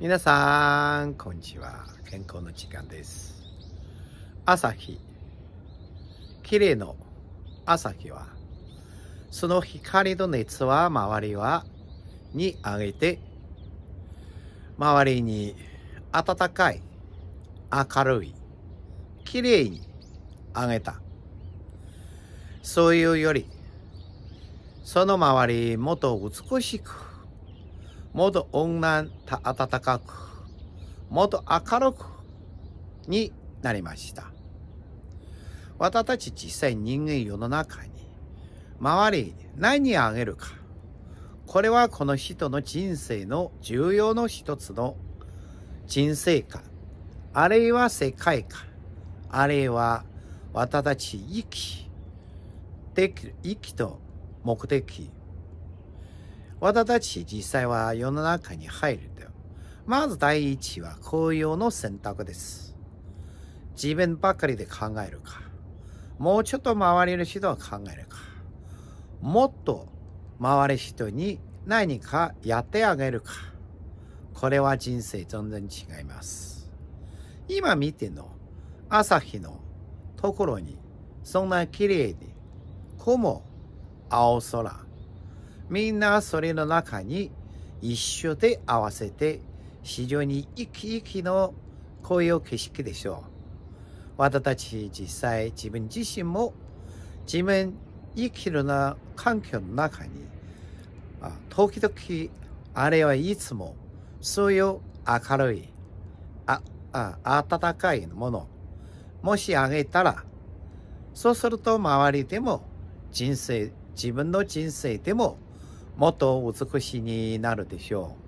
皆さん、こんにちは。健康の時間です。朝日。綺麗の朝日は、その光の熱は周りは、にあげて、周りに暖かい、明るい、綺麗に上げた。そういうより、その周りもっと美しく、もっと温暖、暖かく、もっと明るくになりました。私たち実際人間世の中に、周り何をあげるか。これはこの人の人生の重要の一つの人生観、あるいは世界観、あるいは私たち生き、できる、生きと目的私たち実際は世の中に入るんだよ。まず第一は紅葉の選択です。自分ばかりで考えるか、もうちょっと周りの人を考えるか、もっと周り人に何かやってあげるか。これは人生全然違います。今見ての朝日のところに、そんな綺麗に、雲、青空、みんなそれの中に一緒で合わせて非常に生き生きの声を景色でしょう。私たち実際自分自身も自分生きるな環境の中に時々あれはいつもそういう明るいああ暖かいものもしあげたらそうすると周りでも人生自分の人生でももっと美しになるでしょう。